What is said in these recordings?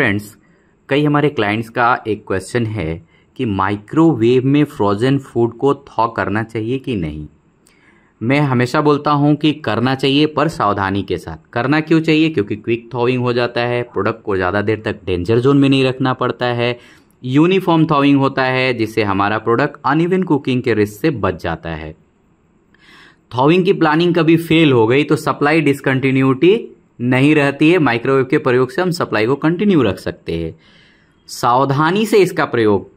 friends कई हमारे clients का एक क्वेश्चन है कि माइक्रोवेव में फ्रोजन फूड को थॉ करना चाहिए कि नहीं मैं हमेशा बोलता हूँ कि करना चाहिए पर सावधानी के साथ करना क्यों चाहिए क्योंकि क्विक थॉविंग हो जाता है प्रोडक्ट को ज़्यादा देर तक डेंजर जोन में नहीं रखना पड़ता है यूनिफॉर्म थॉविंग होता है जिससे हमारा प्रोडक्ट अनइवन कुकिंग के रिस्क से बच जाता है थॉविंग की प्लानिंग कभी फेल हो गई तो सप्लाई डिसकंटिन्यूटी नहीं रहती है माइक्रोवेव के प्रयोग से हम सप्लाई को कंटिन्यू रख सकते हैं सावधानी से इसका प्रयोग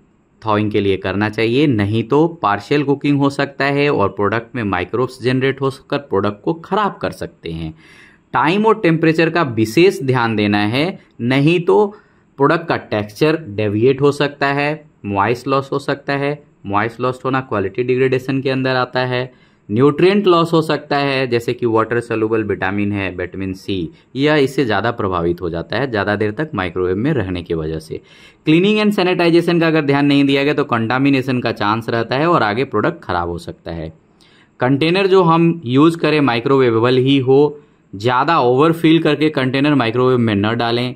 थॉइंग के लिए करना चाहिए नहीं तो पार्शियल कुकिंग हो सकता है और प्रोडक्ट में माइक्रोब्स जनरेट हो होकर प्रोडक्ट को खराब कर सकते हैं टाइम और टेम्परेचर का विशेष ध्यान देना है नहीं तो प्रोडक्ट का टेक्सचर डेविएट हो सकता है मॉइस लॉस हो सकता है मॉइस लॉस होना क्वालिटी डिग्रेडेशन के अंदर आता है न्यूट्रिएंट लॉस हो सकता है जैसे कि वाटर सलूबल विटामिन है विटामिन सी यह इससे ज़्यादा प्रभावित हो जाता है ज़्यादा देर तक माइक्रोवेव में रहने की वजह से क्लीनिंग एंड सैनिटाइजेशन का अगर ध्यान नहीं दिया गया तो कंटामिनेशन का चांस रहता है और आगे प्रोडक्ट खराब हो सकता है कंटेनर जो हम यूज़ करें माइक्रोवेवेबल ही हो ज़्यादा ओवरफिल करके कंटेनर माइक्रोवेव में न डालें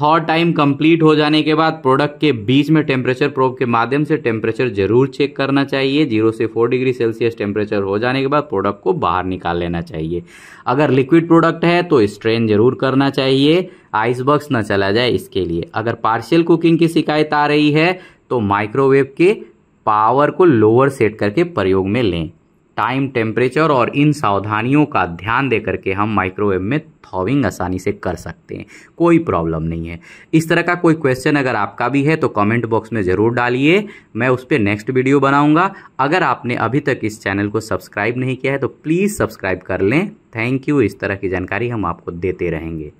थॉट टाइम कंप्लीट हो जाने के बाद प्रोडक्ट के बीच में टेम्परेचर प्रोब के माध्यम से टेम्परेचर जरूर चेक करना चाहिए जीरो से फोर डिग्री सेल्सियस टेम्परेचर हो जाने के बाद प्रोडक्ट को बाहर निकाल लेना चाहिए अगर लिक्विड प्रोडक्ट है तो स्ट्रेन जरूर करना चाहिए आइसबॉक्स ना चला जाए इसके लिए अगर पार्शियल कुकिंग की शिकायत आ रही है तो माइक्रोवेव के पावर को लोअर सेट करके प्रयोग में लें टाइम टेम्परेचर और इन सावधानियों का ध्यान दे करके हम माइक्रोवेव में थॉविंग आसानी से कर सकते हैं कोई प्रॉब्लम नहीं है इस तरह का कोई क्वेश्चन अगर आपका भी है तो कमेंट बॉक्स में ज़रूर डालिए मैं उस पर नेक्स्ट वीडियो बनाऊंगा अगर आपने अभी तक इस चैनल को सब्सक्राइब नहीं किया है तो प्लीज़ सब्सक्राइब कर लें थैंक यू इस तरह की जानकारी हम आपको देते रहेंगे